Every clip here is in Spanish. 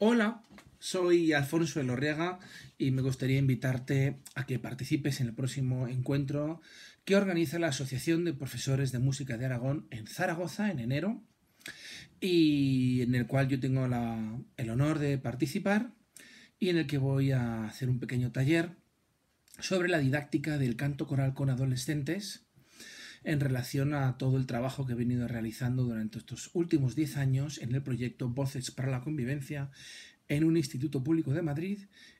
Hola, soy Alfonso Elorriaga y me gustaría invitarte a que participes en el próximo encuentro que organiza la Asociación de Profesores de Música de Aragón en Zaragoza en enero y en el cual yo tengo el honor de participar y en el que voy a hacer un pequeño taller sobre la didáctica del canto coral con adolescentes en relación a todo el trabajo que he venido realizando durante estos últimos 10 años en el proyecto Voces para la Convivencia en un instituto público de Madrid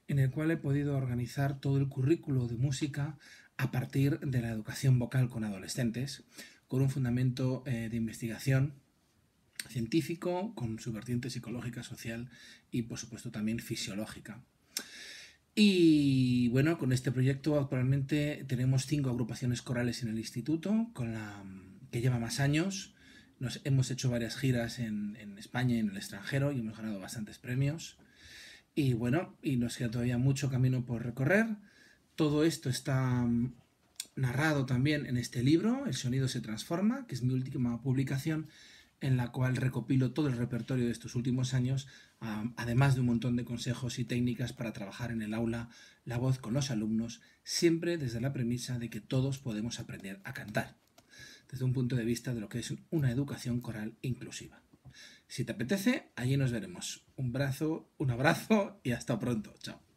en el cual he podido organizar todo el currículo de música a partir de la educación vocal con adolescentes, con un fundamento eh, de investigación científico, con su vertiente psicológica, social y por supuesto también fisiológica. Y bueno, con este proyecto actualmente tenemos cinco agrupaciones corales en el instituto, con la mm, que lleva más años. Nos, hemos hecho varias giras en, en España y en el extranjero y hemos ganado bastantes premios. Y bueno, y nos queda todavía mucho camino por recorrer. Todo esto está mm, narrado también en este libro, El sonido se transforma, que es mi última publicación en la cual recopilo todo el repertorio de estos últimos años, además de un montón de consejos y técnicas para trabajar en el aula la voz con los alumnos, siempre desde la premisa de que todos podemos aprender a cantar, desde un punto de vista de lo que es una educación coral inclusiva. Si te apetece, allí nos veremos. Un abrazo, un abrazo y hasta pronto. Chao.